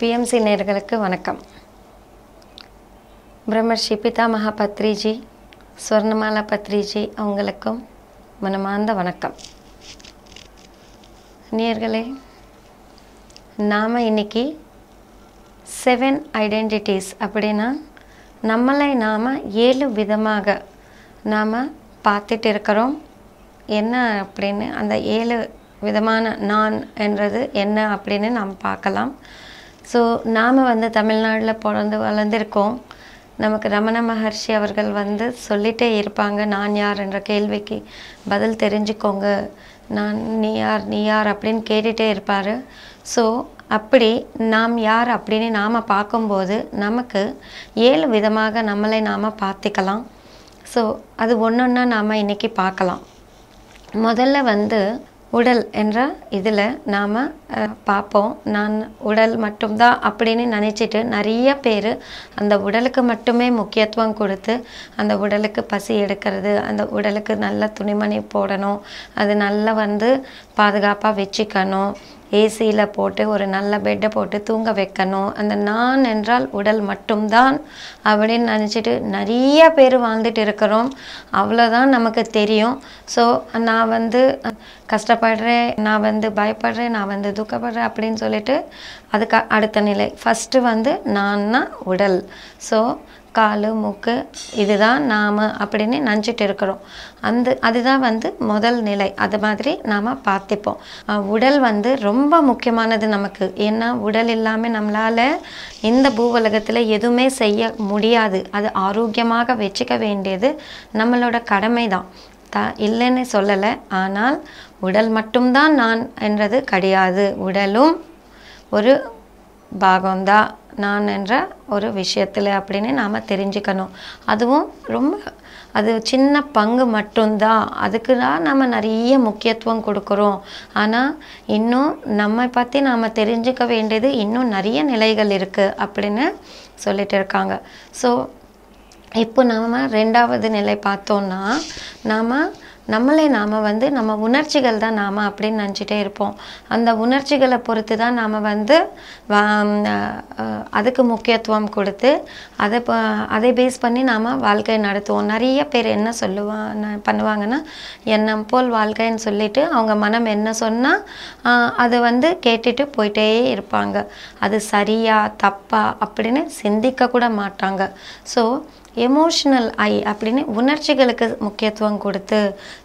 BMC நேர்களுக்கு வணக்கம் பிரம்மர்ஷி பிதாமகா பத்ரிஜி ஸ்வர்ணமாலா பத்ரிஜி அவங்களுக்கும் மனமார்ந்த வணக்கம் நேர்களே நாம் இன்றைக்கி செவன் ஐடென்டிட்டிஸ் அப்படின்னா நம்மளை நாம் ஏழு விதமாக நாம் பார்த்துட்டு இருக்கிறோம் என்ன அப்படின்னு அந்த ஏழு விதமான நான் என்றது என்ன அப்படின்னு நாம் பார்க்கலாம் ஸோ நாம் வந்து தமிழ்நாட்டில் பிறந்து வளர்ந்துருக்கோம் நமக்கு ரமண மகர்ஷி அவர்கள் வந்து சொல்லிகிட்டே இருப்பாங்க நான் யார் என்ற கேள்விக்கு பதில் தெரிஞ்சுக்கோங்க நான் நீ யார் நீ யார் அப்படின்னு கேட்டுகிட்டே இருப்பார் ஸோ அப்படி நாம் யார் அப்படின்னு நாம் பார்க்கும்போது நமக்கு ஏழு விதமாக நம்மளை நாம் பார்த்துக்கலாம் ஸோ அது ஒன்று ஒன்றா நாம் இன்றைக்கி பார்க்கலாம் முதல்ல வந்து உடல் என்ற இதில் நாம் பார்ப்போம் நான் உடல் மட்டும்தான் அப்படின்னு நினச்சிட்டு நிறைய பேர் அந்த உடலுக்கு மட்டுமே முக்கியத்துவம் கொடுத்து அந்த உடலுக்கு பசி எடுக்கிறது அந்த உடலுக்கு நல்ல துணிமணி போடணும் அது நல்லா வந்து பாதுகாப்பாக வச்சுக்கணும் ஏசியில் போட்டு ஒரு நல்ல பெட்டை போட்டு தூங்க வைக்கணும் அந்த நான் என்றால் உடல் மட்டும்தான் அப்படின்னு நினச்சிட்டு நிறைய பேர் வாழ்ந்துட்டு இருக்கிறோம் அவ்வளோதான் நமக்கு தெரியும் ஸோ நான் வந்து கஷ்டப்படுறேன் நான் வந்து பயப்படுறேன் நான் வந்து துக்கப்படுறேன் அப்படின்னு சொல்லிட்டு அதுக்கு அடுத்த நிலை ஃபஸ்ட்டு வந்து நான்னா உடல் ஸோ கால் மூக்கு இதுதான் நாம் அப்படின்னு நினச்சிட்டு இருக்கிறோம் அந்த அதுதான் வந்து முதல் நிலை அது மாதிரி நாம் பார்த்துப்போம் உடல் வந்து ரொம்ப முக்கியமானது நமக்கு ஏன்னா உடல் இல்லாமல் நம்மளால் இந்த பூவலகத்தில் எதுவுமே செய்ய முடியாது அது ஆரோக்கியமாக வச்சுக்க வேண்டியது நம்மளோட கடமை தான் த இல்லைன்னு சொல்லலை ஆனால் உடல் மட்டும்தான் நான் என்றது கிடையாது உடலும் ஒரு பாகம்தான் நான் என்ற ஒரு விஷயத்தில் அப்படின்னு நாம் தெரிஞ்சுக்கணும் அதுவும் ரொம்ப அது சின்ன பங்கு மட்டும்தான் அதுக்கு தான் நம்ம நிறைய முக்கியத்துவம் கொடுக்குறோம் ஆனால் இன்னும் நம்மை பற்றி நாம் தெரிஞ்சுக்க வேண்டியது இன்னும் நிறைய நிலைகள் இருக்குது அப்படின்னு சொல்லிட்டு இருக்காங்க ஸோ இப்போ நாம் ரெண்டாவது நிலை பார்த்தோன்னா நாம் நம்மளே நாம் வந்து நம்ம உணர்ச்சிகள் தான் நாம் அப்படின்னு நினச்சிட்டே இருப்போம் அந்த உணர்ச்சிகளை பொறுத்து தான் நாம் வந்து அதுக்கு முக்கியத்துவம் கொடுத்து அதை அதை பேஸ் பண்ணி நாம் வாழ்க்கை நடத்துவோம் நிறைய பேர் என்ன சொல்லுவாங்க பண்ணுவாங்கன்னா என்ன போல் வாழ்க்கைன்னு சொல்லிட்டு அவங்க மனம் என்ன சொன்னால் அதை வந்து கேட்டுட்டு போயிட்டே இருப்பாங்க அது சரியா தப்பா அப்படின்னு சிந்திக்க கூட மாட்டாங்க ஸோ எமோஷ்னல் ஐ அப்படின்னு உணர்ச்சிகளுக்கு முக்கியத்துவம் கொடுத்து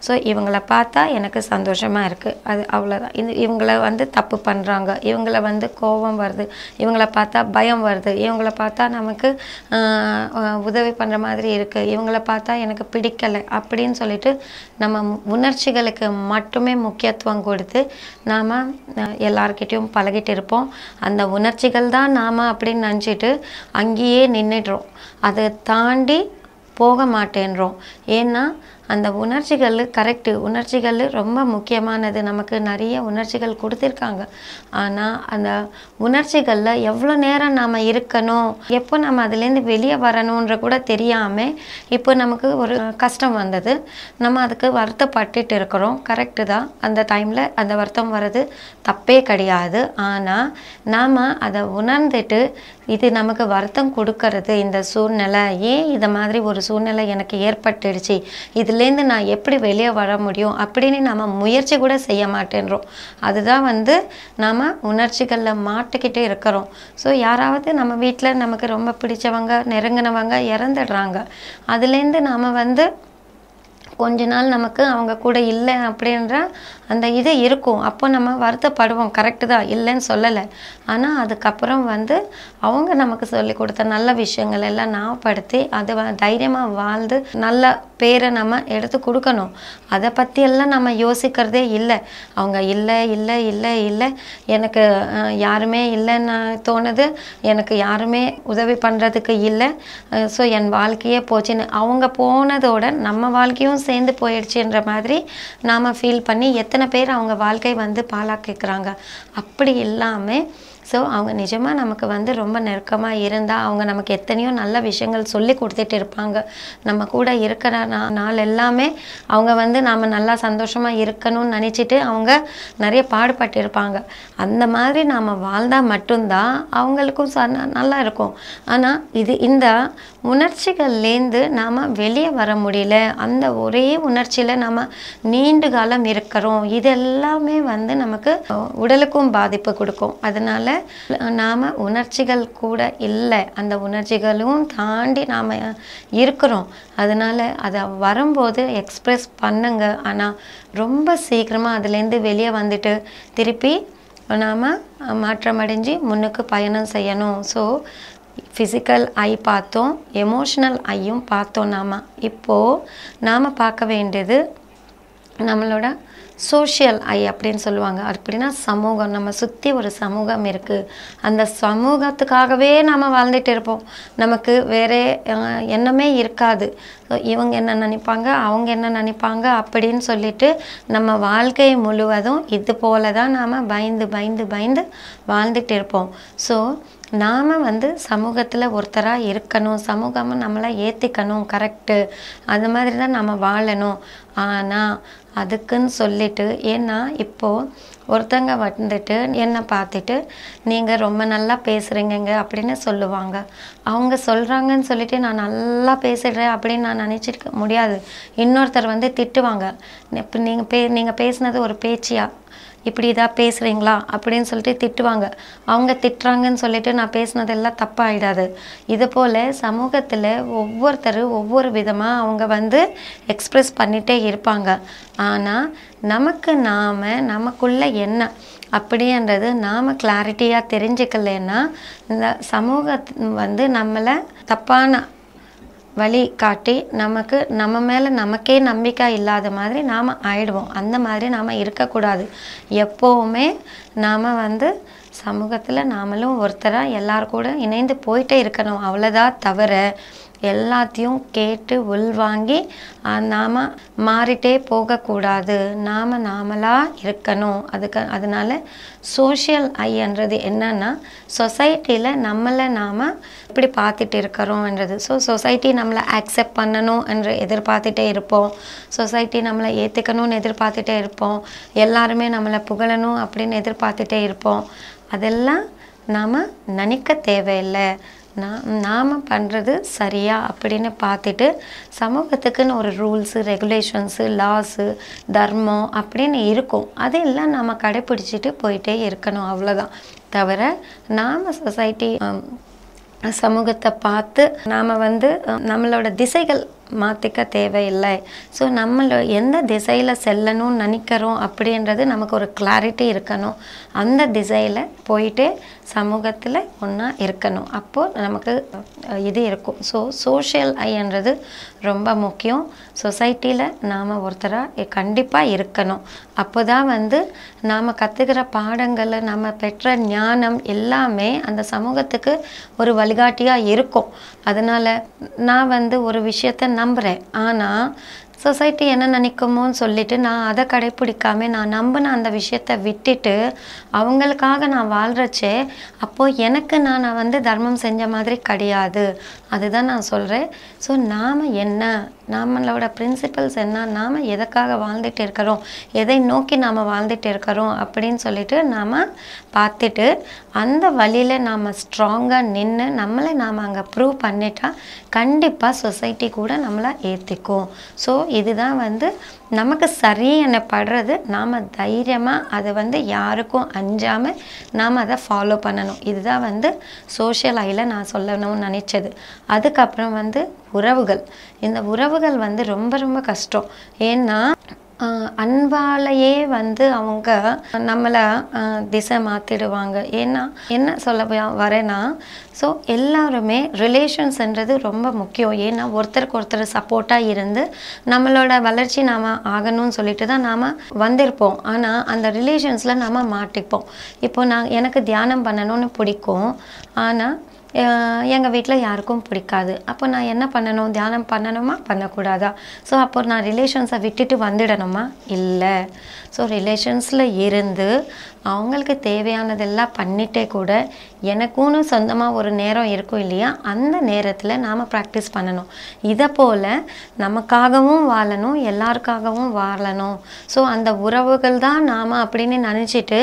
ஸோ இவங்களை பார்த்தா எனக்கு சந்தோஷமாக இருக்குது அது அவ்வளோதான் இது இவங்களை வந்து தப்பு பண்ணுறாங்க இவங்களை வந்து கோபம் வருது இவங்களை பார்த்தா பயம் வருது இவங்களை பார்த்தா நமக்கு உதவி பண்ணுற மாதிரி இருக்குது இவங்களை பார்த்தா எனக்கு பிடிக்கலை அப்படின்னு சொல்லிட்டு நம்ம உணர்ச்சிகளுக்கு மட்டுமே முக்கியத்துவம் கொடுத்து நாம் எல்லார்கிட்டையும் பழகிட்டு இருப்போம் அந்த உணர்ச்சிகள் தான் நாம் அப்படின்னு நினச்சிட்டு அங்கேயே நின்றுடுறோம் அதை தான் தாண்டி போக மாட்டேன்றோம் ஏன்னா அந்த உணர்ச்சிகள் கரெக்டு உணர்ச்சிகள் ரொம்ப முக்கியமானது நமக்கு நிறைய உணர்ச்சிகள் கொடுத்துருக்காங்க ஆனால் அந்த உணர்ச்சிகளில் எவ்வளோ நேரம் நாம் இருக்கணும் எப்போ நம்ம அதுலேருந்து வெளியே வரணுன்ற கூட தெரியாமல் இப்போ நமக்கு ஒரு கஷ்டம் வந்தது நம்ம அதுக்கு வருத்தப்பட்டுட்டு இருக்கிறோம் கரெக்டு தான் அந்த டைமில் அந்த வருத்தம் வர்றது தப்பே கிடையாது ஆனால் நாம் அதை உணர்ந்துட்டு இது நமக்கு வருத்தம் கொடுக்கறது இந்த சூழ்நிலை ஏன் இதை மாதிரி ஒரு சூழ்நிலை எனக்கு ஏற்பட்டுடுச்சு இதுலேருந்து நான் எப்படி வெளியே வர முடியும் அப்படின்னு நம்ம முயற்சி கூட செய்ய மாட்டேன்றோம் அதுதான் வந்து நாம் உணர்ச்சிகளில் மாட்டிக்கிட்டு இருக்கிறோம் ஸோ யாராவது நம்ம வீட்டில் நமக்கு ரொம்ப பிடிச்சவங்க நெருங்கினவங்க இறந்துடுறாங்க அதுலேருந்து நாம் வந்து கொஞ்ச நாள் நமக்கு அவங்க கூட இல்லை அப்படின்ற அந்த இது இருக்கும் அப்போ நம்ம வருத்தப்படுவோம் கரெக்டு தான் இல்லைன்னு சொல்லலை ஆனால் அதுக்கப்புறம் வந்து அவங்க நமக்கு சொல்லி கொடுத்த நல்ல விஷயங்கள் எல்லாம் ஞாபகப்படுத்தி அது தைரியமாக வாழ்ந்து நல்ல பேரை நம்ம எடுத்து கொடுக்கணும் அதை பற்றியெல்லாம் நம்ம யோசிக்கிறதே இல்லை அவங்க இல்லை இல்லை இல்லை இல்லை எனக்கு யாருமே இல்லைன்னு தோணுது எனக்கு யாருமே உதவி பண்ணுறதுக்கு இல்லை ஸோ என் வாழ்க்கையே போச்சுன்னு அவங்க போனதோட நம்ம வாழ்க்கையும் சேர்ந்து போயிடுச்சுன்ற மாதிரி நாம் ஃபீல் பண்ணி எத்தனை எத்தனை பேர் அவங்க வாழ்க்கை வந்து பாழாக்கிக்கிறாங்க அப்படி இல்லாமல் ஸோ அவங்க நிஜமாக நமக்கு வந்து ரொம்ப நெருக்கமாக இருந்தால் அவங்க நமக்கு எத்தனையோ நல்ல விஷயங்கள் சொல்லி கொடுத்துட்டு இருப்பாங்க நம்ம கூட இருக்கிற நா நாள் எல்லாமே அவங்க வந்து நாம் நல்லா சந்தோஷமாக இருக்கணும்னு நினச்சிட்டு அவங்க நிறைய பாடுபட்டு இருப்பாங்க அந்த மாதிரி நாம் வாழ்ந்தால் மட்டும்தான் அவங்களுக்கும் ச நல்லா இருக்கும் ஆனால் இது இந்த உணர்ச்சிகள்லேருந்து நாம் வெளியே வர முடியல அந்த ஒரே உணர்ச்சியில் நம்ம நீண்ட காலம் இருக்கிறோம் இது எல்லாமே வந்து நமக்கு உடலுக்கும் பாதிப்பு கொடுக்கும் அதனால் நாம் உணர்ச்சிகள் கூட இல்லை அந்த உணர்ச்சிகளும் தாண்டி நாம் இருக்கிறோம் அதனால் அதை வரும்போது எக்ஸ்ப்ரெஸ் பண்ணுங்க ஆனால் ரொம்ப சீக்கிரமாக அதுலேருந்து வெளியே வந்துட்டு திருப்பி நாம் மாற்றமடைஞ்சு முன்னுக்கு பயணம் செய்யணும் ஸோ ஃபிசிக்கல் ஐ பார்த்தோம் எமோஷனல் ஐயும் பார்த்தோம் நாம் இப்போது நாம் பார்க்க வேண்டியது நம்மளோட சோஷியல் ஐ அப்படின்னு சொல்லுவாங்க அப்படின்னா சமூகம் நம்ம சுற்றி ஒரு சமூகம் இருக்குது அந்த சமூகத்துக்காகவே நாம் வாழ்ந்துட்டு இருப்போம் நமக்கு வேறே எண்ணமே இருக்காது இவங்க என்ன நினைப்பாங்க அவங்க என்ன நினைப்பாங்க அப்படின்னு சொல்லிட்டு நம்ம வாழ்க்கை முழுவதும் இது போல தான் நாம் பயந்து பயந்து பயந்து வாழ்ந்துட்டு இருப்போம் ஸோ நாம் வந்து சமூகத்தில் ஒருத்தராக இருக்கணும் சமூகமும் நம்மளை ஏற்றிக்கணும் கரெக்டு அது மாதிரி தான் நம்ம வாழணும் ஆனால் அதுக்குன்னு சொல்லிட்டு ஏன்னா இப்போது ஒருத்தங்க வந்துட்டு என்னை பார்த்துட்டு நீங்கள் ரொம்ப நல்லா பேசுகிறீங்கங்க அப்படின்னு சொல்லுவாங்க அவங்க சொல்கிறாங்கன்னு சொல்லிட்டு நான் நல்லா பேசிடுறேன் அப்படின்னு நான் நினச்சிருக்க முடியாது இன்னொருத்தர் வந்து திட்டுவாங்க இப்போ நீங்கள் பே நீங்கள் பேசுனது ஒரு பேச்சியாக இப்படி இதாக பேசுகிறீங்களா அப்படின்னு சொல்லிட்டு திட்டுவாங்க அவங்க திட்டுறாங்கன்னு சொல்லிட்டு நான் பேசினதெல்லாம் தப்பாகிடாது இது போல் சமூகத்தில் ஒவ்வொருத்தர் ஒவ்வொரு விதமாக அவங்க வந்து எக்ஸ்ப்ரெஸ் பண்ணிகிட்டே இருப்பாங்க ஆனால் நமக்கு நாம் நமக்குள்ளே என்ன அப்படின்றது நாம் கிளாரிட்டியாக தெரிஞ்சுக்கலைன்னா இந்த சமூக வந்து நம்மளை தப்பான வழி காட்டி நமக்கு நம்ம மேலே நமக்கே நம்பிக்கை இல்லாத மாதிரி நாம் ஆயிடுவோம் அந்த மாதிரி நாம் இருக்கக்கூடாது எப்போவுமே நாம் வந்து சமூகத்தில் நாமளும் ஒருத்தராக எல்லார் கூட இணைந்து போயிட்டே இருக்கணும் அவ்வளோதான் தவிர எல்லாத்தையும் கேட்டு உள்வாங்கி நாம் மாறிட்டே போகக்கூடாது நாம் நாமளாக இருக்கணும் அதுக்கு அதனால் சோஷியல் ஐன்றது என்னன்னா சொசைட்டியில் நம்மளை நாம் இப்படி பார்த்துட்டு இருக்கிறோம்ன்றது ஸோ சொசைட்டி நம்மளை அக்செப்ட் பண்ணணும் என்று எதிர்பார்த்துட்டே இருப்போம் சொசைட்டி நம்மளை ஏற்றுக்கணும்னு எதிர்பார்த்துட்டே இருப்போம் எல்லாருமே நம்மளை புகழணும் அப்படின்னு எதிர்பார்த்துட்டே இருப்போம் அதெல்லாம் நாம் நினைக்க தேவையில்லை நாம் பண்ணுறது சரியா அப்படின்னு பார்த்துட்டு சமூகத்துக்குன்னு ஒரு ரூல்ஸு ரெகுலேஷன்ஸு லாஸு தர்மம் அப்படின்னு இருக்கும் அதெல்லாம் நாம் கடைப்பிடிச்சிட்டு போயிட்டே இருக்கணும் அவ்வளோதான் தவிர நாம் சொசைட்டி சமூகத்தை பார்த்து நாம் வந்து நம்மளோட திசைகள் மாற்றிக்க தேவையில்லை ஸோ நம்ம எந்த திசையில் செல்லணும்னு நினைக்கிறோம் அப்படின்றது நமக்கு ஒரு கிளாரிட்டி இருக்கணும் அந்த திசையில் போயிட்டு சமூகத்தில் ஒன்றா இருக்கணும் அப்போது நமக்கு இது இருக்கும் ஸோ சோஷியல் ஐன்றது ரொம்ப முக்கியம் சொசைட்டியில் நாம் ஒருத்தராக கண்டிப்பாக இருக்கணும் அப்போ தான் வந்து நாம் கற்றுக்கிற பாடங்களை நம்ம பெற்ற ஞானம் எல்லாமே அந்த சமூகத்துக்கு ஒரு வழிகாட்டியாக இருக்கும் அதனால் நான் வந்து ஒரு விஷயத்தை நம்புகிறேன் ஆனால் சொசைட்டி என்ன நினைக்குமோன்னு சொல்லிட்டு நான் அதை கடைப்பிடிக்காமல் நான் நம்பின அந்த விஷயத்தை விட்டுட்டு அவங்களுக்காக நான் வாழ்கிறச்சே அப்போது எனக்கு நான் வந்து தர்மம் செஞ்ச மாதிரி கிடையாது அதுதான் நான் சொல்கிறேன் ஸோ நாம் என்ன நம்மளோட பிரின்சிபல்ஸ் என்ன நாம் எதற்காக வாழ்ந்துட்டு இருக்கிறோம் எதை நோக்கி நாம் வாழ்ந்துட்டு இருக்கிறோம் அப்படின்னு சொல்லிட்டு நாம் பார்த்துட்டு அந்த வழியில் நாம் ஸ்ட்ராங்காக நின்று நம்மளை நாம் அங்கே ப்ரூவ் பண்ணிட்டால் கண்டிப்பாக சொசைட்டி கூட நம்மளை ஏற்றிக்கும் ஸோ இதுதான் வந்து நமக்கு சரின்னு படுறது நாம் தைரியமாக அதை வந்து யாருக்கும் அஞ்சாமல் நாம் அதை ஃபாலோ பண்ணணும் இதுதான் வந்து சோஷியல் ஐயில் நான் சொல்லணும்னு நினச்சது அதுக்கப்புறம் வந்து உறவுகள் இந்த உறவுகள் வந்து ரொம்ப ரொம்ப கஷ்டம் ஏன்னா அன்பாலேயே வந்து அவங்க நம்மளை திசை மாற்றிடுவாங்க ஏன்னா என்ன சொல்ல வரேன்னா ஸோ எல்லாருமே ரிலேஷன்ஸ்ன்றது ரொம்ப முக்கியம் ஏன்னா ஒருத்தருக்கு ஒருத்தர் சப்போர்ட்டாக இருந்து நம்மளோட வளர்ச்சி நாம் ஆகணும்னு சொல்லிட்டு தான் நாம் வந்திருப்போம் ஆனால் அந்த ரிலேஷன்ஸில் நாம் மாட்டிப்போம் இப்போ நான் எனக்கு தியானம் பண்ணணும்னு பிடிக்கும் ஆனால் எங்கள் வீட்டில் யாருக்கும் பிடிக்காது அப்போ நான் என்ன பண்ணணும் தியானம் பண்ணணுமா பண்ணக்கூடாதா ஸோ அப்போ நான் ரிலேஷன்ஸை விட்டுட்டு வந்துடணுமா இல்லை ஸோ ரிலேஷன்ஸில் இருந்து அவங்களுக்கு தேவையானதெல்லாம் பண்ணிட்டே கூட எனக்கும் சொந்தமாக ஒரு நேரம் இருக்கும் இல்லையா அந்த நேரத்தில் நாம் ப்ராக்டிஸ் பண்ணணும் இதை போல் நமக்காகவும் வாழணும் எல்லாருக்காகவும் வாழணும் ஸோ அந்த உறவுகள் தான் நாம் அப்படின்னு நினச்சிட்டு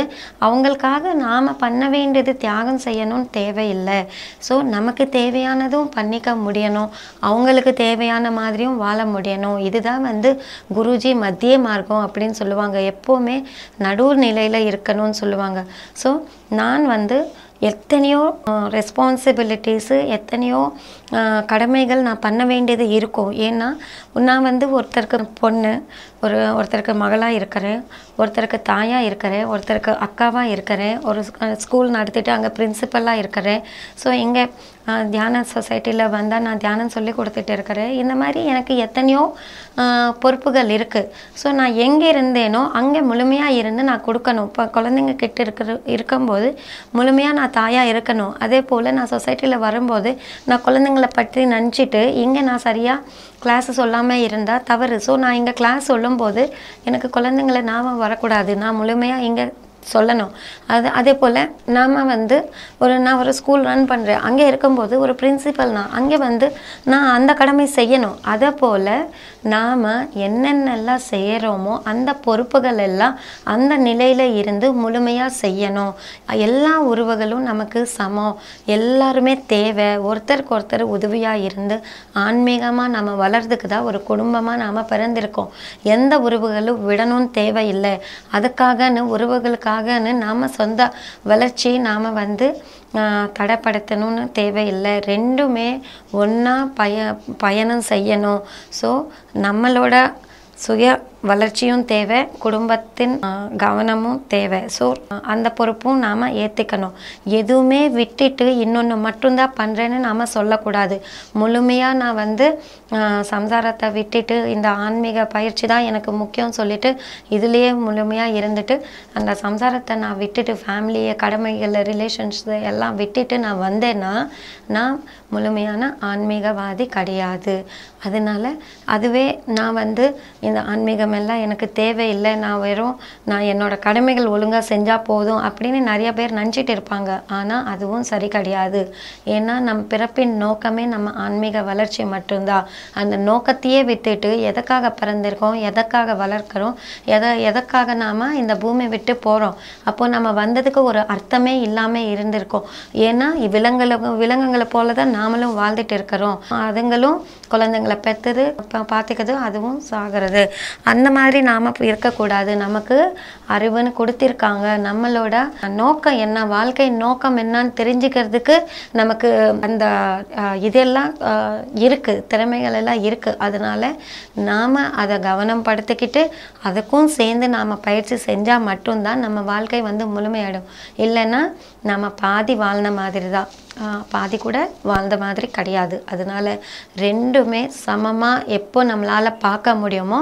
அவங்களுக்காக நாம் பண்ண வேண்டியது தியாகம் செய்யணும்னு தேவையில்லை ஸோ நமக்கு தேவையானதும் பண்ணிக்க முடியணும் அவங்களுக்கு தேவையான மாதிரியும் வாழ முடியணும் இதுதான் வந்து குருஜி மத்திய மார்க்கம் அப்படின்னு சொல்லுவாங்க எப்போவுமே நடுவு நிலையில் இருக்கணும் ஆகணும்னு சொல்லுவாங்க ஸோ நான் வந்து எத்தனையோ ரெஸ்பான்சிபிலிட்டிஸு எத்தனையோ கடமைகள் நான் பண்ண வேண்டியது இருக்கும் ஏன்னா நான் வந்து ஒருத்தருக்கு பொண்ணு ஒரு ஒருத்தருக்கு மகளாக இருக்கிறேன் ஒருத்தருக்கு தாயாக இருக்கிறேன் ஒருத்தருக்கு அக்காவாக இருக்கிறேன் ஒரு ஸ்கூல் நடத்திட்டு அங்கே பிரின்சிபலாக இருக்கிறேன் ஸோ இங்கே தியான சொசைட்டியில் வந்தால் நான் தியானம் சொல்லி கொடுத்துட்டு இருக்கிறேன் இந்த மாதிரி எனக்கு எத்தனையோ பொறுப்புகள் இருக்குது ஸோ நான் எங்கே இருந்தேனோ அங்கே முழுமையாக இருந்து நான் கொடுக்கணும் இப்போ குழந்தைங்க கிட்ட இருக்கிற இருக்கும்போது முழுமையாக நான் தாயாக இருக்கணும் அதே போல் நான் சொசைட்டியில் வரும்போது நான் குழந்தைங்க விஷயங்களை பற்றி நினச்சிட்டு இங்கே நான் சரியாக கிளாஸ் சொல்லாமல் இருந்தால் தவறு ஸோ நான் இங்கே கிளாஸ் சொல்லும்போது எனக்கு குழந்தைங்களை ஞாபகம் வரக்கூடாது நான் முழுமையாக இங்கே சொல்லணும் அது அதே போல் நாம் வந்து ஒரு நான் ஒரு ஸ்கூல் ரன் பண்ணுறேன் அங்கே இருக்கும்போது ஒரு பிரின்சிபல் நான் அங்கே வந்து நான் அந்த கடமை செய்யணும் அதே போல் நாம் என்னென்னலாம் செய்கிறோமோ அந்த பொறுப்புகள் எல்லாம் அந்த நிலையில் இருந்து முழுமையாக செய்யணும் எல்லா உறவுகளும் நமக்கு சமம் எல்லாருமே தேவை ஒருத்தருக்கு ஒருத்தர் உதவியாக இருந்து ஆன்மீகமாக நம்ம வளர்றதுக்கு தான் ஒரு குடும்பமாக நாம் பிறந்திருக்கோம் எந்த உறவுகளும் விடணும்னு தேவையில்லை அதுக்காகன்னு உறவுகளுக்கு நமக்காகன்னு நாம் சொந்த வளர்ச்சி நாம் வந்து தடைப்படுத்தணும்னு தேவையில்லை ரெண்டுமே ஒன்றா பய பயணம் செய்யணும் ஸோ நம்மளோட சுய வளர்ச்சியும் தேவை குடும்பத்தின் கவனமும் தேவை ஸோ அந்த பொறுப்பும் நாம் ஏற்றுக்கணும் எதுவுமே விட்டுட்டு இன்னொன்று மட்டும்தான் பண்ணுறேன்னு நாம் சொல்லக்கூடாது முழுமையாக நான் வந்து சம்சாரத்தை விட்டுட்டு இந்த ஆன்மீக பயிற்சி தான் எனக்கு முக்கியம் சொல்லிட்டு இதுலேயே முழுமையாக இருந்துட்டு அந்த சம்சாரத்தை நான் விட்டுட்டு ஃபேமிலியை கடமைகளை ரிலேஷன்ஸு எல்லாம் விட்டுட்டு நான் வந்தேன்னா நான் முழுமையான ஆன்மீகவாதி கிடையாது அதனால் அதுவே நான் வந்து இந்த ஆன்மீக பணம் எல்லாம் எனக்கு தேவையில்லை நான் வெறும் நான் என்னோடய கடமைகள் ஒழுங்காக செஞ்சால் போதும் அப்படின்னு நிறைய பேர் நினச்சிட்டு இருப்பாங்க ஆனால் அதுவும் சரி கிடையாது ஏன்னா நம் பிறப்பின் நோக்கமே நம்ம ஆன்மீக வளர்ச்சி மட்டும்தான் அந்த நோக்கத்தையே விட்டுட்டு எதற்காக பிறந்திருக்கோம் எதற்காக வளர்க்குறோம் எதை எதற்காக நாம் இந்த பூமி விட்டு போகிறோம் அப்போது நம்ம வந்ததுக்கு ஒரு அர்த்தமே இல்லாமல் இருந்திருக்கோம் ஏன்னா விலங்குகளை போல தான் நாமளும் வாழ்ந்துட்டு இருக்கிறோம் அதுங்களும் குழந்தைங்களை பெற்றது பார்த்துக்கிறது அதுவும் சாகிறது அந்த அந்த மாதிரி நாம் இருக்கக்கூடாது நமக்கு அறிவுன்னு கொடுத்துருக்காங்க நம்மளோட நோக்கம் என்ன வாழ்க்கை நோக்கம் என்னன்னு தெரிஞ்சுக்கிறதுக்கு நமக்கு அந்த இதெல்லாம் இருக்குது திறமைகள் எல்லாம் இருக்குது அதனால் நாம் அதை கவனம் படுத்திக்கிட்டு அதுக்கும் சேர்ந்து நாம் பயிற்சி செஞ்சால் மட்டும்தான் நம்ம வாழ்க்கை வந்து முழுமையாடும் இல்லைன்னா நம்ம பாதி வாழ்ந்த மாதிரி தான் பாதி கூட வாழ்ந்த மாதிரி கிடையாது அதனால் ரெண்டுமே சமமாக எப்போ நம்மளால் பார்க்க முடியுமோ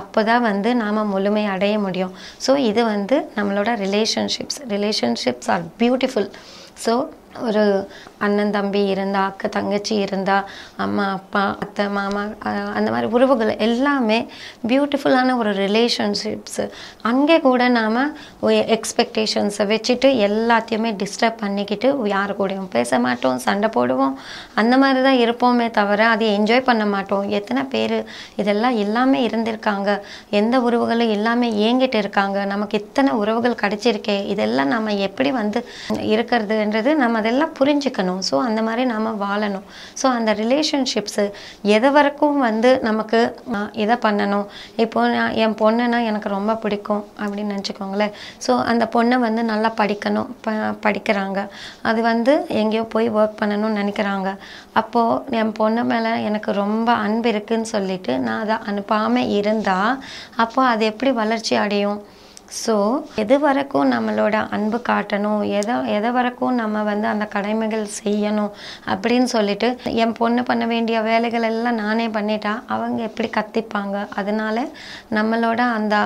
அப்போ அப்போ தான் வந்து நாம் முழுமை அடைய முடியும் ஸோ இது வந்து நம்மளோட relationships relationships are beautiful so ஒரு அண்ணன் தம்பி இருந்தா அக்கா தங்கச்சி இருந்தா அம்மா அப்பா அத்தை மாமா அந்த மாதிரி உறவுகள் எல்லாமே பியூட்டிஃபுல்லான ஒரு ரிலேஷன்ஷிப்ஸு அங்கே கூட நாம் எக்ஸ்பெக்டேஷன்ஸை வச்சுட்டு எல்லாத்தையுமே டிஸ்டர்ப் பண்ணிக்கிட்டு யார் கூடயும் பேச மாட்டோம் சண்டை போடுவோம் அந்த மாதிரி தான் இருப்போமே தவிர அதை என்ஜாய் பண்ண மாட்டோம் எத்தனை பேர் இதெல்லாம் எல்லாமே இருந்திருக்காங்க எந்த உறவுகளும் எல்லாமே ஏங்கிட்டு இருக்காங்க நமக்கு இத்தனை உறவுகள் கிடைச்சிருக்கே இதெல்லாம் நம்ம எப்படி வந்து இருக்கிறதுன்றது நம்ம அதெல்லாம் புரிஞ்சுக்கணும் வாழணும் ஸோ அந்த மாதிரி நாம் வாழணும் ஸோ அந்த ரிலேஷன்ஷிப்ஸு எதை வரைக்கும் வந்து நமக்கு இதை பண்ணணும் இப்போ நான் என் பொண்ணுனா எனக்கு ரொம்ப பிடிக்கும் அப்படின்னு நினச்சிக்கோங்களேன் ஸோ அந்த பொண்ணை வந்து நல்லா படிக்கணும் ப படிக்கிறாங்க அது வந்து எங்கேயோ போய் ஒர்க் பண்ணணும்னு நினைக்கிறாங்க அப்போது என் பொண்ணு மேலே எனக்கு ரொம்ப அன்பு இருக்குதுன்னு சொல்லிட்டு நான் அதை அனுப்பாமல் இருந்தால் அப்போது அது எப்படி வளர்ச்சி அடையும் ஸோ எது வரைக்கும் நம்மளோட அன்பு காட்டணும் எதை எதை வரைக்கும் நம்ம வந்து அந்த கடமைகள் செய்யணும் அப்படின்னு சொல்லிட்டு என் பொண்ணு பண்ண வேண்டிய வேலைகள் எல்லாம் நானே பண்ணிட்டா அவங்க எப்படி கத்திப்பாங்க அதனால நம்மளோட அந்த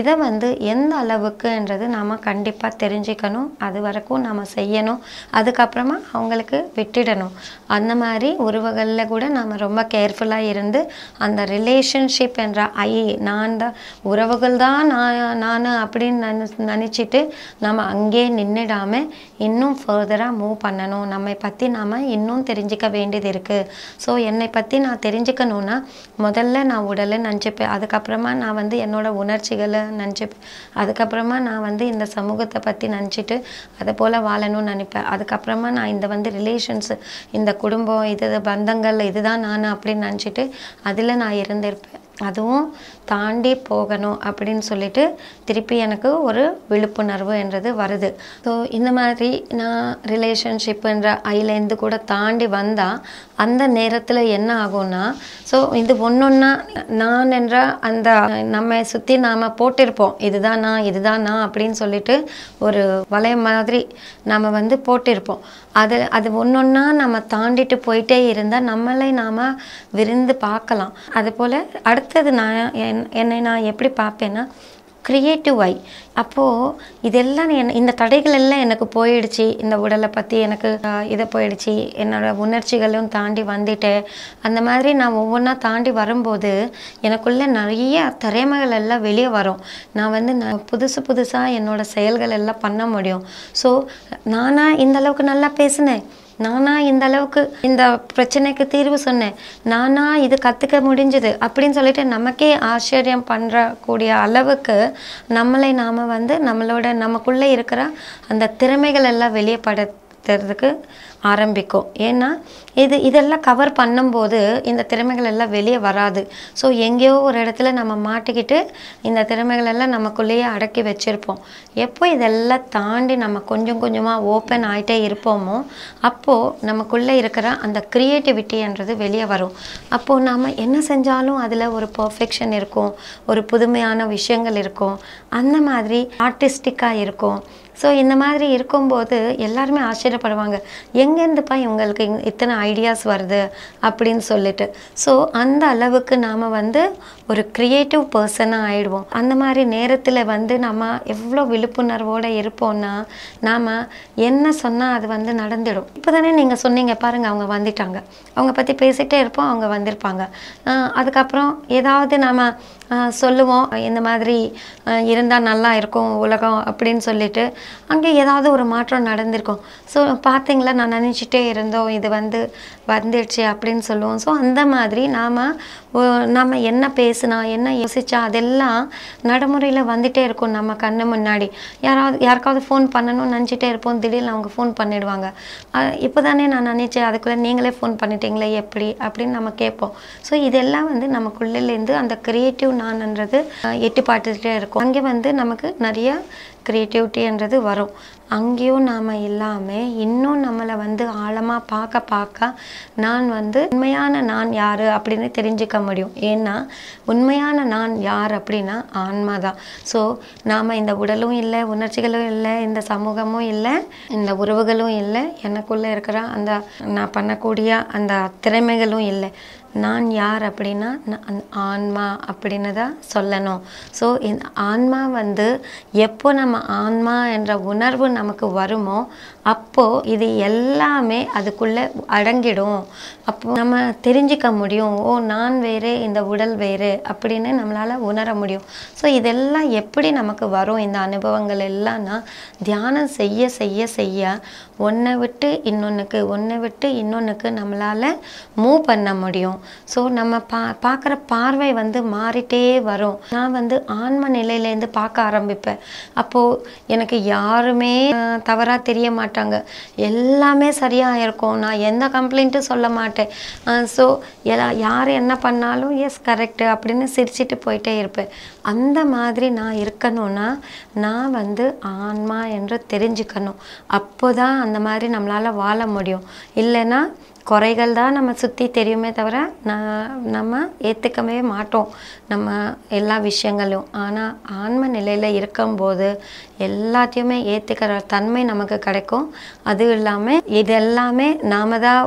இதை வந்து எந்த அளவுக்குன்றது நம்ம கண்டிப்பாக தெரிஞ்சுக்கணும் அது வரைக்கும் நம்ம செய்யணும் அதுக்கப்புறமா அவங்களுக்கு விட்டுடணும் அந்த மாதிரி உறவுகளில் கூட நம்ம ரொம்ப கேர்ஃபுல்லாக இருந்து அந்த ரிலேஷன்ஷிப் என்ற ஐ நான் தான் உறவுகள் தான் நான் நான் அப்படின்னு நினை நினச்சிட்டு நம்ம அங்கேயே நின்றுடாமல் இன்னும் ஃபர்தராக மூவ் பண்ணணும் நம்மை பற்றி நாம் இன்னும் தெரிஞ்சிக்க வேண்டியது இருக்குது ஸோ என்னை பற்றி நான் தெரிஞ்சுக்கணுன்னா முதல்ல நான் உடலை நினச்சிப்பேன் அதுக்கப்புறமா நான் வந்து என்னோடய உணர்ச்சிகளை நினச்சிப்பேன் அதுக்கப்புறமா நான் வந்து இந்த சமூகத்தை பற்றி நினச்சிட்டு அதை போல் வாழணும்னு நினைப்பேன் அதுக்கப்புறமா நான் இந்த வந்து ரிலேஷன்ஸு இந்த குடும்பம் இது பந்தங்கள் இதுதான் நான் அப்படின்னு நினச்சிட்டு அதில் நான் இருந்திருப்பேன் அதுவும் தாண்டி போகணும் அப்படின்னு சொல்லிட்டு திருப்பி எனக்கு ஒரு விழிப்புணர்வு என்றது வருது ஸோ இந்த மாதிரி நான் ரிலேஷன்ஷிப்புன்ற ஐலேருந்து கூட தாண்டி வந்தால் அந்த நேரத்தில் என்ன ஆகும்னா ஸோ இது ஒன்றா நான் என்ற அந்த நம்ம சுற்றி நாம் போட்டிருப்போம் இதுதான் நான் இதுதான் நான் அப்படின்னு சொல்லிட்டு ஒரு வளைய மாதிரி நம்ம வந்து போட்டிருப்போம் அது அது ஒன்று ஒன்றா நம்ம தாண்டிட்டு போயிட்டே இருந்தால் நம்மளை நாம் விருந்து பார்க்கலாம் அதுபோல் அடுத்த அடுத்தது நான் என்னை நான் எப்படி பார்ப்பேன்னா க்ரியேட்டிவ் ஐ அப்போது இதெல்லாம் என் இந்த தடைகள் எல்லாம் எனக்கு போயிடுச்சு இந்த உடலை பற்றி எனக்கு இதை போயிடுச்சு என்னோடய உணர்ச்சிகளும் தாண்டி வந்துட்டேன் அந்த மாதிரி நான் ஒவ்வொன்றா தாண்டி வரும்போது எனக்குள்ளே நிறைய திறமைகள் எல்லாம் வெளியே வரும் நான் வந்து நான் புதுசு புதுசாக என்னோடய செயல்கள் எல்லாம் பண்ண முடியும் ஸோ நானாக இந்த அளவுக்கு நல்லா பேசினேன் நானா இந்த அளவுக்கு இந்த பிரச்சனைக்கு தீர்வு சொன்னேன் நானா இது கற்றுக்க முடிஞ்சது அப்படின்னு சொல்லிட்டு நமக்கே ஆச்சரியம் பண்ணுற கூடிய அளவுக்கு நம்மளை நாம் வந்து நம்மளோட நமக்குள்ளே இருக்கிற அந்த திறமைகள் எல்லாம் வெளியப்படுத்துறதுக்கு ஆரம்பிக்கும் ஏன்னா இது இதெல்லாம் கவர் பண்ணும்போது இந்த திறமைகள் எல்லாம் வெளியே வராது ஸோ எங்கேயோ ஒரு இடத்துல நம்ம மாட்டிக்கிட்டு இந்த திறமைகள் எல்லாம் நமக்குள்ளேயே அடக்கி வச்சுருப்போம் எப்போ இதெல்லாம் தாண்டி நம்ம கொஞ்சம் கொஞ்சமாக ஓப்பன் ஆகிட்டே இருப்போமோ அப்போது நமக்குள்ளே இருக்கிற அந்த க்ரியேட்டிவிட்டின்றது வெளியே வரும் அப்போது நாம் என்ன செஞ்சாலும் அதில் ஒரு பர்ஃபெக்ஷன் இருக்கும் ஒரு புதுமையான விஷயங்கள் இருக்கும் அந்த மாதிரி ஆர்டிஸ்டிக்காக இருக்கும் ஸோ இந்த மாதிரி இருக்கும்போது எல்லாருமே ஆச்சரியப்படுவாங்க எங்கேருந்துப்பா இவங்களுக்கு இத்தனை ஐடியாஸ் வருது அப்படின்னு சொல்லிட்டு ஸோ அந்த அளவுக்கு நாம் வந்து ஒரு க்ரியேட்டிவ் பர்சனாக ஆகிடுவோம் அந்த மாதிரி நேரத்தில் வந்து நம்ம எவ்வளோ விழிப்புணர்வோடு இருப்போம்னா நாம் என்ன சொன்னால் அது வந்து நடந்துடும் இப்போ தானே நீங்கள் சொன்னீங்க பாருங்கள் அவங்க வந்துட்டாங்க அவங்க பற்றி பேசிகிட்டே இருப்போம் அவங்க வந்திருப்பாங்க அதுக்கப்புறம் ஏதாவது நாம் சொல்லுவோம் இந்த மாதிரி இருந்தால் நல்லா இருக்கும் உலகம் அப்படின்னு சொல்லிட்டு அங்கே ஏதாவது ஒரு மாற்றம் நடந்திருக்கும் ஸோ பார்த்திங்களா நான் நினச்சிட்டே இருந்தோம் இது வந்து வந்துடுச்சு அப்படின்னு சொல்லுவோம் ஸோ அந்த மாதிரி நாம் நம்ம என்ன பேசுனா என்ன யோசித்தா அதெல்லாம் நடைமுறையில் வந்துகிட்டே இருக்கும் நம்ம கண்ணு முன்னாடி யாராவது யாருக்காவது ஃபோன் பண்ணணும்னு நினச்சிட்டே இருப்போம் திடீர்னு அவங்க ஃபோன் பண்ணிடுவாங்க இப்போ தானே நான் நினச்சேன் அதுக்குள்ளே நீங்களே ஃபோன் பண்ணிட்டீங்களே எப்படி அப்படின்னு நம்ம கேட்போம் ஸோ இதெல்லாம் வந்து நமக்குள்ளேருந்து அந்த க்ரியேட்டிவ் நான்ன்றது எட்டி பார்த்துட்டே இருக்கும் அங்கே வந்து நமக்கு நிறைய க்ரியேட்டிவிட்டின்றது வரும் அங்கேயும் நாம் இல்லாமல் இன்னும் நம்மளை வந்து ஆழமாக பார்க்க பார்க்க நான் வந்து உண்மையான நான் யார் அப்படின்னு தெரிஞ்சுக்க முடியும் ஏன்னா உண்மையான நான் யார் அப்படின்னா ஆன்மா தான் ஸோ நாம் இந்த உடலும் இல்லை உணர்ச்சிகளும் இல்லை இந்த சமூகமும் இல்லை இந்த உறவுகளும் இல்லை எனக்குள்ளே இருக்கிற அந்த நான் பண்ணக்கூடிய அந்த திறமைகளும் இல்லை நான் யார் அப்படின்னா ஆன்மா அப்படின்னு தான் சொல்லணும் ஸோ இந்த ஆன்மா வந்து எப்போ நம்ம ஆன்மா என்ற உணர்வு நமக்கு வருமோ அப்போது இது எல்லாமே அதுக்குள்ளே அடங்கிடும் அப்போ நம்ம தெரிஞ்சிக்க முடியும் ஓ நான் வேறு இந்த உடல் வேறு அப்படின்னு நம்மளால் உணர முடியும் ஸோ இதெல்லாம் எப்படி நமக்கு வரும் இந்த அனுபவங்கள் எல்லாம்னா தியானம் செய்ய செய்ய செய்ய ஒன்றை விட்டு இன்னொன்றுக்கு ஒன்றை விட்டு இன்னொன்றுக்கு நம்மளால் மூவ் பண்ண முடியும் ஸோ நம்ம பா பார்க்குற பார்வை வந்து மாறிட்டே வரும் நான் வந்து ஆன்ம நிலையிலேருந்து பார்க்க ஆரம்பிப்பேன் அப்போது எனக்கு யாருமே தவறாக தெரிய மாட்டாங்க எல்லாமே சரியாக இருக்கும் நான் எந்த கம்ப்ளைண்ட்டும் சொல்ல மாட்டேன் ஸோ எல்லா யார் என்ன பண்ணாலும் எஸ் கரெக்டு அப்படின்னு சிரிச்சிட்டு போயிட்டே இருப்பேன் அந்த மாதிரி நான் இருக்கணும்னா நான் வந்து ஆன்மா என்று தெரிஞ்சுக்கணும் அப்போ தான் அந்த மாதிரி நம்மளால் வாழ முடியும் இல்லைன்னா குறைகள் தான் நம்ம சுற்றி தெரியுமே தவிர நான் நம்ம ஏற்றுக்கவே மாட்டோம் நம்ம எல்லா விஷயங்களையும் ஆனால் ஆன்ம நிலையில் இருக்கும்போது எல்லாத்தையுமே ஏற்றுக்கிற தன்மை நமக்கு கிடைக்கும் அதுவும் இல்லாமல் இது எல்லாமே நாம் தான்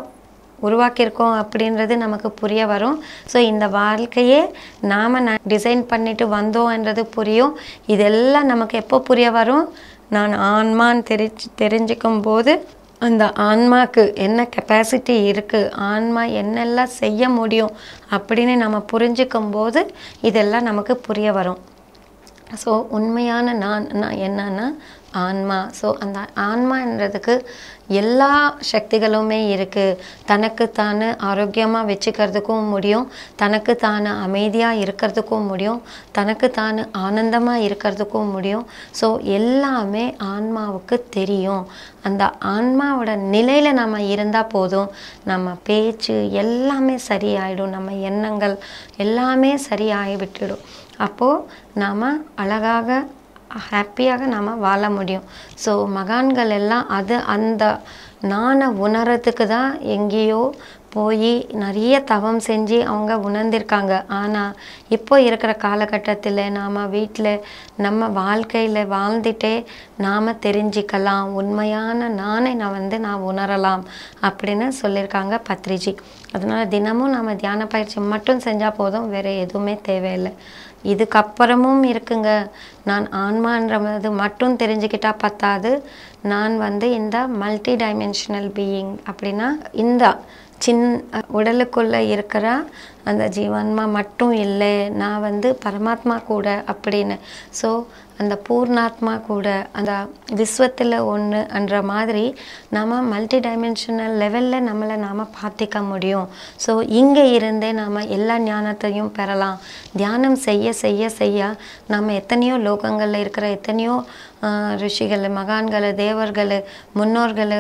உருவாக்கியிருக்கோம் அப்படின்றது நமக்கு புரிய வரும் ஸோ இந்த வாழ்க்கையே நாம் ந டிசைன் பண்ணிட்டு வந்தோம்ன்றது புரியும் இதெல்லாம் நமக்கு எப்போ புரிய வரும் நான் ஆன்மான்னு தெரிஞ்சு தெரிஞ்சுக்கும் போது அந்த ஆன்மாக்கு என்ன கெப்பாசிட்டி இருக்குது ஆன்மா என்னெல்லாம் செய்ய முடியும் அப்படின்னு நம்ம புரிஞ்சுக்கும் போது இதெல்லாம் நமக்கு புரிய வரும் ஸோ உண்மையான நான் நான் என்னன்னா ஆன்மா ஸோ அந்த ஆன்மான்றதுக்கு எல்லா சக்திகளுமே இருக்குது தனக்குத்தான ஆரோக்கியமாக வச்சுக்கிறதுக்கும் முடியும் தனக்குத்தான அமைதியாக இருக்கிறதுக்கும் முடியும் தனக்குத்தானே ஆனந்தமாக இருக்கிறதுக்கும் முடியும் ஸோ எல்லாமே ஆன்மாவுக்கு தெரியும் அந்த ஆன்மாவோட நிலையில் நம்ம இருந்தால் போதும் நம்ம பேச்சு எல்லாமே சரியாயிடும் நம்ம எண்ணங்கள் எல்லாமே சரியாகி விட்டுடும் அப்போது நாம் அழகாக ஹாப்பியாக நாம் வாழ முடியும் ஸோ மகான்கள் எல்லாம் அது அந்த நானை உணரத்துக்கு தான் எங்கேயோ போய் நிறைய தவம் செஞ்சு அவங்க உணர்ந்திருக்காங்க ஆனால் இப்போ இருக்கிற காலகட்டத்தில் நாம் வீட்டில் நம்ம வாழ்க்கையில் வாழ்ந்துட்டே நாம் தெரிஞ்சிக்கலாம் உண்மையான நானை நான் வந்து நான் உணரலாம் அப்படின்னு சொல்லியிருக்காங்க பத்ரிஜி அதனால் தினமும் நாம் தியான பயிற்சி மட்டும் செஞ்சால் போதும் வேறு எதுவுமே தேவையில்லை இதுக்கப்புறமும் இருக்குங்க நான் ஆன்மான்றது மட்டும் தெரிஞ்சுக்கிட்டா பத்தாது நான் வந்து இந்த மல்டி டைமென்ஷனல் பீயிங் அப்படின்னா இந்த சின் உடலுக்குள்ளே இருக்கிற அந்த ஜீவான்மா மட்டும் இல்லை நான் வந்து பரமாத்மா கூட அப்படின்னு ஸோ அந்த பூர்ணாத்மா கூட அந்த விஸ்வத்தில் ஒன்று என்ற மாதிரி நாம் மல்டி டைமென்ஷனல் லெவலில் நம்மளை நாம் பார்த்திக்க முடியும் ஸோ இங்கே இருந்தே நாம் எல்லா ஞானத்தையும் பெறலாம் தியானம் செய்ய செய்ய செய்ய நம்ம எத்தனையோ லோகங்களில் இருக்கிற எத்தனையோ ரிஷிகள் மகான்கள் தேவர்கள் முன்னோர்கள்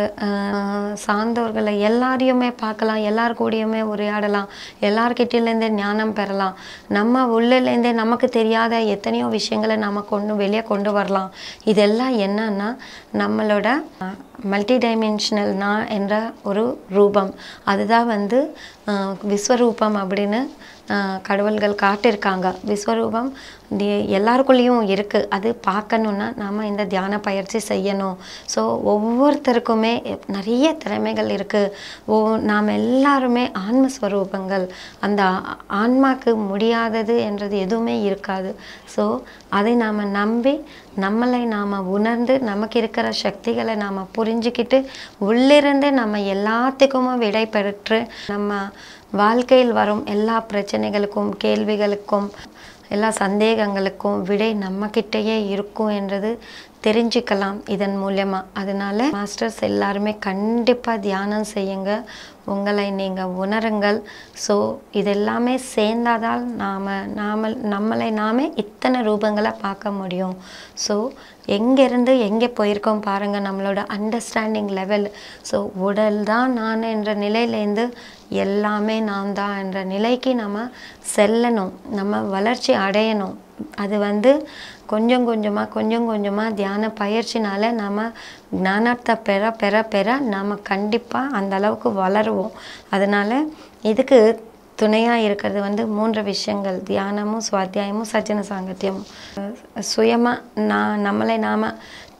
சார்ந்தோர்களை எல்லாரையுமே பார்க்கலாம் எல்லார் கூடயுமே உரையாடலாம் எல்லார்கிட்டேருந்தே ஞானம் பெறலாம் நம்ம உள்ளேருந்தே நமக்கு தெரியாத எத்தனையோ விஷயங்களை நாம் கொண்டு வெளியே கொண்டு வரலாம் இதெல்லாம் என்னன்னா நம்மளோட மல்டி டைமென்ஷனல்னா என்ற ஒரு ரூபம் அதுதான் வந்து விஸ்வரூபம் அப்படின்னு கடவுள்கள் காட்டியிருக்காங்க விஸ்வரூபம் எல்லாருக்குள்ளேயும் இருக்குது அது பார்க்கணுன்னா நாம் இந்த தியான பயிற்சி செய்யணும் ஸோ ஒவ்வொருத்தருக்குமே நிறைய திறமைகள் இருக்குது ஓ நாம் எல்லாருமே ஆன்மஸ்வரூபங்கள் அந்த ஆன்மாக்கு முடியாதது என்றது எதுவுமே இருக்காது ஸோ அதை நாம் நம்பி நம்மளை நாம் உணர்ந்து நமக்கு இருக்கிற சக்திகளை நாம் புரிஞ்சுக்கிட்டு உள்ளிருந்தே நம்ம எல்லாத்துக்குமே விடை பெற்று நம்ம வாழ்க்கையில் வரும் எல்லா பிரச்சனைகளுக்கும் கேள்விகளுக்கும் எல்லா சந்தேகங்களுக்கும் விடை நம்மக்கிட்டேயே இருக்கும் என்றது தெரிஞ்சுக்கலாம் இதன் மூலயமா அதனால மாஸ்டர்ஸ் எல்லாருமே கண்டிப்பாக தியானம் செய்யுங்க உங்களை நீங்கள் உணருங்கள் ஸோ இதெல்லாமே சேர்ந்தாதால் நாம் நாம நம்மளை நாமே இத்தனை ரூபங்களை பார்க்க முடியும் ஸோ எங்கேருந்து எங்கே போயிருக்கோம் பாருங்கள் நம்மளோட அண்டர்ஸ்டாண்டிங் லெவல் ஸோ உடல் தான் நான் என்ற நிலையிலேருந்து எல்லாமே நான் தான் என்ற நிலைக்கு நம்ம செல்லணும் நம்ம வளர்ச்சி அடையணும் அது வந்து கொஞ்சம் கொஞ்சமாக கொஞ்சம் கொஞ்சமாக தியான பயிற்சினால் நாம் ஞானத்தை பெற பெற பெற நாம் கண்டிப்பாக அந்த அளவுக்கு வளருவோம் அதனால் இதுக்கு துணையாக இருக்கிறது வந்து மூன்று விஷயங்கள் தியானமும் சுவாத்தியாயமும் சஜ்ஜன சாங்கத்தியமும் சுயமாக நான் நம்மளை நாம்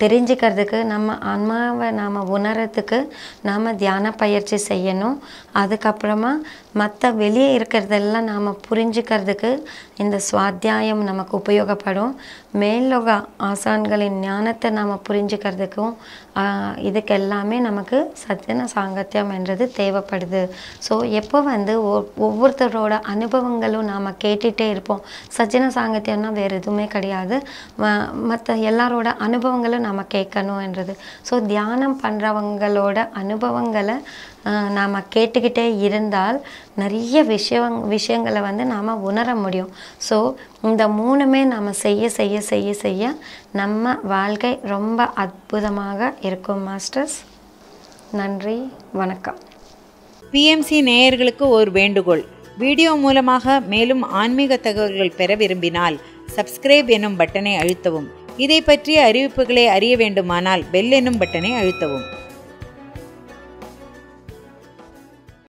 தெரிஞ்சுக்கிறதுக்கு நம்ம ஆன்மாவை நாம் உணரத்துக்கு நாம் தியான பயிற்சி செய்யணும் அதுக்கப்புறமா மற்ற வெளியே இருக்கிறதெல்லாம் நாம் புரிஞ்சுக்கிறதுக்கு இந்த சுவாத்தியாயம் நமக்கு உபயோகப்படும் மேல்லோக ஆசான்களின் ஞானத்தை நாம் புரிஞ்சுக்கிறதுக்கும் இதுக்கு எல்லாமே நமக்கு சத்தியன சாங்கத்தியம் என்றது தேவைப்படுது ஸோ எப்போ வந்து ஒவ்வொருத்தரோட அனுபவங்களும் நாம் கேட்டுகிட்டே இருப்போம் சஜ்ஜன சாங்கத்தியம்னா வேறு எதுவுமே கிடையாது மற்ற எல்லாரோட அனுபவங்களும் நாம் கேட்கணும்ன்றது ஸோ தியானம் பண்ணுறவங்களோட அனுபவங்களை நாம் கேட்டுக்கிட்டே இருந்தால் நிறைய விஷயம் விஷயங்களை வந்து நாம் உணர முடியும் ஸோ இந்த மூணுமே நாம் செய்ய செய்ய செய்ய செய்ய நம்ம வாழ்க்கை ரொம்ப அற்புதமாக இருக்கும் மாஸ்டர்ஸ் நன்றி வணக்கம் பிஎம்சி நேயர்களுக்கு ஒரு வேண்டுகோள் வீடியோ மூலமாக மேலும் ஆன்மீக தகவல்கள் பெற விரும்பினால் சப்ஸ்கிரைப் எனும் பட்டனை அழுத்தவும் இதை பற்றிய அறிவிப்புகளை அறிய வேண்டுமானால் பெல் எனும் பட்டனை அழுத்தவும்